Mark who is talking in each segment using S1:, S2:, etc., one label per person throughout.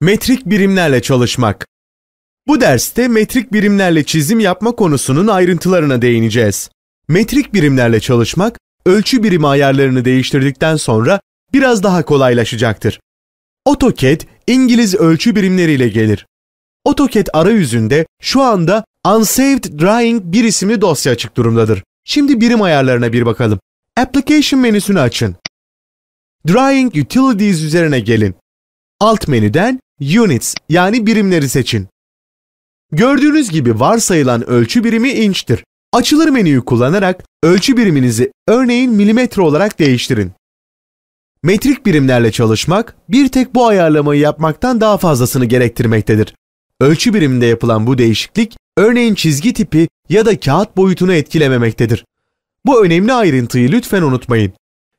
S1: Metrik birimlerle çalışmak. Bu derste metrik birimlerle çizim yapma konusunun ayrıntılarına değineceğiz. Metrik birimlerle çalışmak, ölçü birimi ayarlarını değiştirdikten sonra biraz daha kolaylaşacaktır. AutoCAD, İngiliz ölçü birimleriyle gelir. AutoCAD arayüzünde şu anda Unsaved Drawing bir isimli dosya açık durumdadır. Şimdi birim ayarlarına bir bakalım. Application menüsünü açın. Drawing Utilities üzerine gelin. Alt menüden units yani birimleri seçin. Gördüğünüz gibi varsayılan ölçü birimi inçtir. Açılır menüyü kullanarak ölçü biriminizi örneğin milimetre olarak değiştirin. Metrik birimlerle çalışmak bir tek bu ayarlamayı yapmaktan daha fazlasını gerektirmektedir. Ölçü biriminde yapılan bu değişiklik örneğin çizgi tipi ya da kağıt boyutunu etkilememektedir. Bu önemli ayrıntıyı lütfen unutmayın.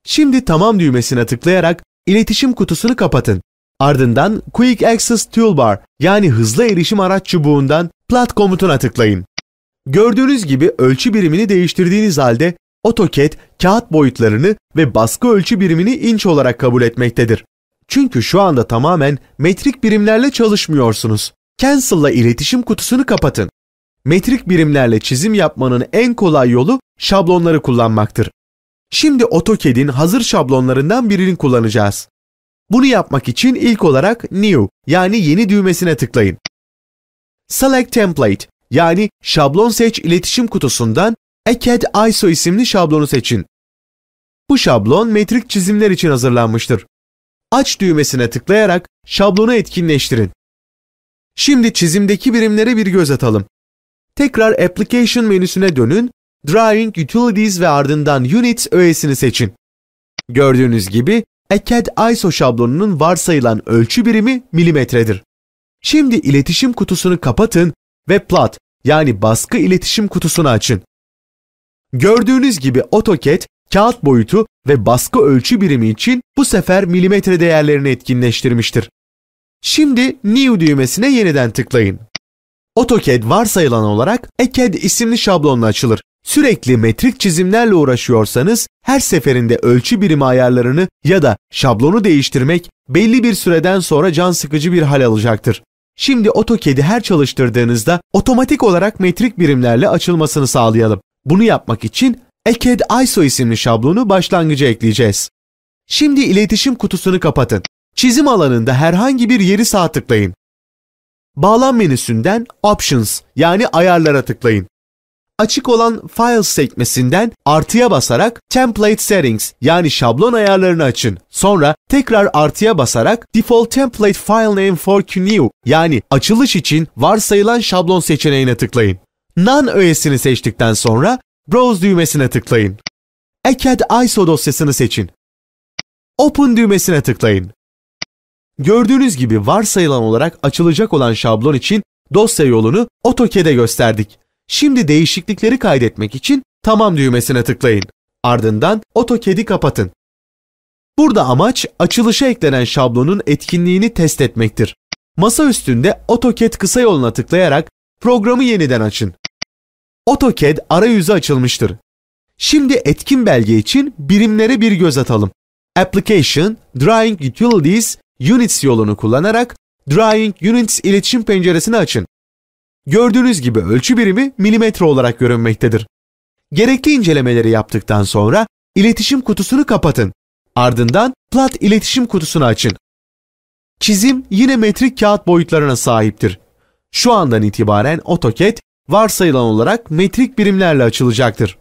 S1: Şimdi tamam düğmesine tıklayarak iletişim kutusunu kapatın Ardından Quick Access Toolbar yani hızlı erişim araç çubuğundan Plat komutuna tıklayın. Gördüğünüz gibi ölçü birimini değiştirdiğiniz halde AutoCAD kağıt boyutlarını ve baskı ölçü birimini inç olarak kabul etmektedir. Çünkü şu anda tamamen metrik birimlerle çalışmıyorsunuz. Cancel ile iletişim kutusunu kapatın. Metrik birimlerle çizim yapmanın en kolay yolu şablonları kullanmaktır. Şimdi AutoCAD'in hazır şablonlarından birini kullanacağız. Bunu yapmak için ilk olarak New yani yeni düğmesine tıklayın. Select Template yani şablon seç iletişim kutusundan ECAD ISO isimli şablonu seçin. Bu şablon metrik çizimler için hazırlanmıştır. Aç düğmesine tıklayarak şablonu etkinleştirin. Şimdi çizimdeki birimlere bir göz atalım. Tekrar Application menüsüne dönün, Drawing Utilities ve ardından Units öğesini seçin. Gördüğünüz gibi Eked-ISO şablonunun varsayılan ölçü birimi milimetredir. Şimdi iletişim kutusunu kapatın ve plat yani baskı iletişim kutusunu açın. Gördüğünüz gibi AutoCAD kağıt boyutu ve baskı ölçü birimi için bu sefer milimetre değerlerini etkinleştirmiştir. Şimdi New düğmesine yeniden tıklayın. AutoCAD varsayılan olarak ECAD isimli şablonla açılır. Sürekli metrik çizimlerle uğraşıyorsanız her seferinde ölçü birimi ayarlarını ya da şablonu değiştirmek belli bir süreden sonra can sıkıcı bir hal alacaktır. Şimdi AutoCAD'i her çalıştırdığınızda otomatik olarak metrik birimlerle açılmasını sağlayalım. Bunu yapmak için ECAD ISO isimli şablonu başlangıca ekleyeceğiz. Şimdi iletişim kutusunu kapatın. Çizim alanında herhangi bir yeri sağ tıklayın. Bağlam menüsünden Options yani ayarlara tıklayın açık olan Files sekmesinden artıya basarak Template Settings yani şablon ayarlarını açın. Sonra tekrar artıya basarak Default Template File Name for QNew yani açılış için varsayılan şablon seçeneğine tıklayın. None öğesini seçtikten sonra Browse düğmesine tıklayın. ECAD ISO dosyasını seçin. Open düğmesine tıklayın. Gördüğünüz gibi varsayılan olarak açılacak olan şablon için dosya yolunu AutoCAD'e gösterdik. Şimdi değişiklikleri kaydetmek için tamam düğmesine tıklayın. Ardından AutoCAD'i kapatın. Burada amaç açılışa eklenen şablonun etkinliğini test etmektir. Masa üstünde AutoCAD kısa yoluna tıklayarak programı yeniden açın. AutoCAD arayüzü açılmıştır. Şimdi etkin belge için birimlere bir göz atalım. Application, Drawing Utilities, Units yolunu kullanarak Drawing Units iletişim penceresini açın. Gördüğünüz gibi ölçü birimi milimetre olarak görünmektedir. Gerekli incelemeleri yaptıktan sonra iletişim kutusunu kapatın. Ardından plat iletişim kutusunu açın. Çizim yine metrik kağıt boyutlarına sahiptir. Şu andan itibaren AutoCAD varsayılan olarak metrik birimlerle açılacaktır.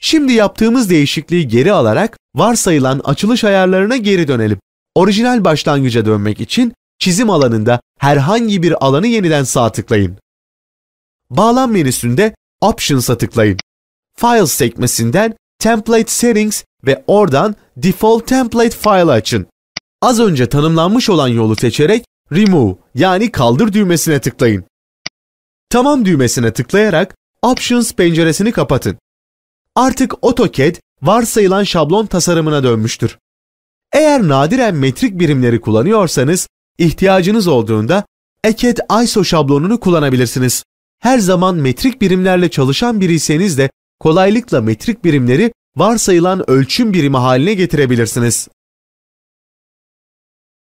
S1: Şimdi yaptığımız değişikliği geri alarak varsayılan açılış ayarlarına geri dönelim. Orijinal başlangıca dönmek için çizim alanında herhangi bir alanı yeniden sağ tıklayın. Bağlam menüsünde Options'a tıklayın. Files sekmesinden Template Settings ve oradan Default Template File açın. Az önce tanımlanmış olan yolu seçerek Remove yani kaldır düğmesine tıklayın. Tamam düğmesine tıklayarak Options penceresini kapatın. Artık AutoCAD varsayılan şablon tasarımına dönmüştür. Eğer nadiren metrik birimleri kullanıyorsanız, ihtiyacınız olduğunda ECAD ISO şablonunu kullanabilirsiniz her zaman metrik birimlerle çalışan biriyseniz de kolaylıkla metrik birimleri varsayılan ölçüm birimi haline getirebilirsiniz.